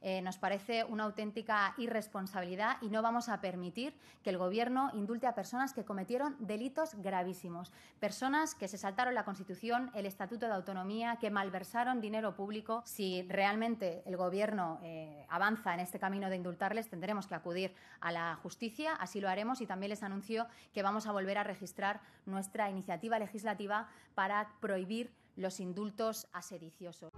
Eh, nos parece una auténtica irresponsabilidad y no vamos a permitir que el Gobierno indulte a personas que cometieron delitos gravísimos, personas que se saltaron la Constitución, el Estatuto de Autonomía, que malversaron dinero público. Si realmente el Gobierno eh, avanza en este camino de indultarles, tendremos que acudir a la justicia, así lo haremos y también les anuncio que vamos a volver a registrar nuestra iniciativa legislativa para prohibir los indultos a sediciosos.